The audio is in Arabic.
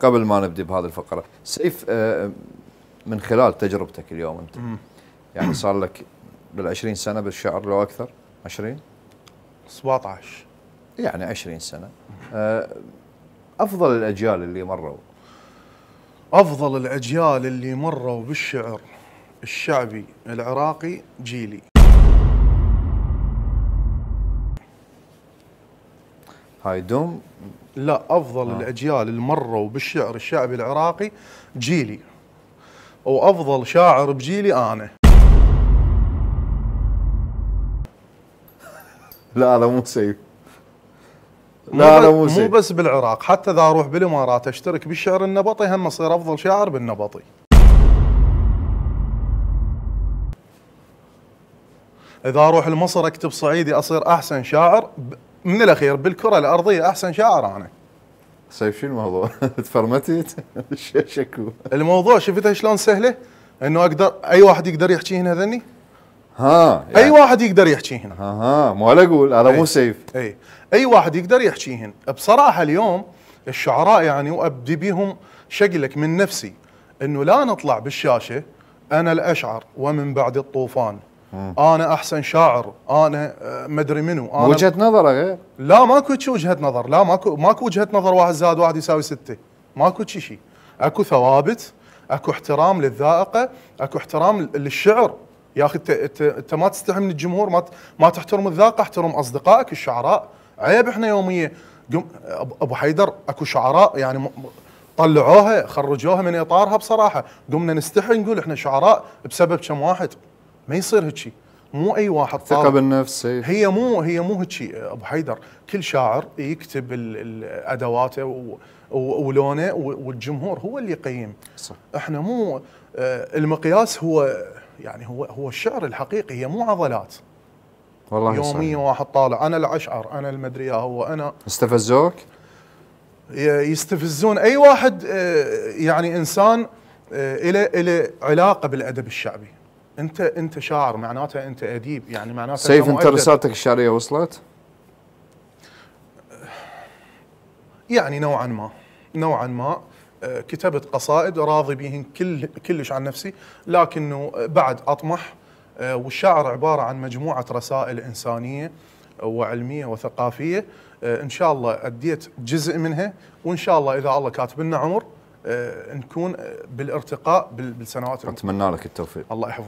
قبل ما نبدأ بهذه الفقرة سيف آه، من خلال تجربتك اليوم أنت يعني صار لك بال20 سنة بالشعر لو أكثر 20 17 يعني 20 سنة آه، أفضل الأجيال اللي مروا أفضل الأجيال اللي مروا بالشعر الشعبي العراقي جيلي هاي دوم لا افضل آه. الاجيال اللي مروا بالشعر الشعبي العراقي جيلي وافضل شاعر بجيلي انا لا هذا مو سيف لا لا مو مو بس بالعراق حتى اذا اروح بالامارات اشترك بالشعر النبطي هم اصير افضل شاعر بالنبطي اذا اروح لمصر اكتب صعيدي اصير احسن شاعر من الاخير بالكره الارضيه احسن شاعر انا سيف شو الموضوع؟ تفرمتت؟ شكو الموضوع شفتها شلون سهله؟ انه اقدر اي واحد يقدر يحكي هنا ذني؟ ها يعني اي واحد يقدر يحكي هنا ها ها مو اقول هذا مو سيف اي اي واحد يقدر يحكي هنا بصراحه اليوم الشعراء يعني وابدي بهم شقلك من نفسي انه لا نطلع بالشاشه انا الاشعر ومن بعد الطوفان آه. انا احسن شاعر انا آه، مدري منو انا وجهه نظره غير لا ماكو وجهه نظر لا ماكو ماكو وجهه نظر واحد زائد واحد يساوي سته ماكو شيء اكو ثوابت اكو احترام للذائقه اكو احترام للشعر يا اخي انت انت ما تستحي من الجمهور ما ما تحترم الذاقه احترم اصدقائك الشعراء عيب احنا يوميه ابو حيدر اكو شعراء يعني طلعوها خرجوها من اطارها بصراحه قمنا نستحي نقول احنا شعراء بسبب كم واحد ما يصير هيك مو اي واحد ثقه بالنفس إيه. هي مو هي مو هيك ابو حيدر كل شاعر يكتب ادواته ولونه والجمهور هو اللي يقيم صح. احنا مو آه، المقياس هو يعني هو هو الشعر الحقيقي هي مو عضلات والله يوميا واحد طالع انا الاشعر انا المدري هو انا استفزوك يستفزون اي واحد آه، يعني انسان آه، الى الى علاقه بالادب الشعبي انت انت شاعر معناته انت اديب يعني معناته سيف انت رسالتك الشعريه وصلت؟ يعني نوعا ما نوعا ما آه، كتبت قصائد راضي بهن كل كلش عن نفسي لكنه بعد اطمح آه، والشعر عباره عن مجموعه رسائل انسانيه وعلميه وثقافيه آه، ان شاء الله اديت جزء منها وان شاء الله اذا الله كاتب لنا عمر نكون بالارتقاء بالسنوات اتمنى لك التوفيق الله يحفظك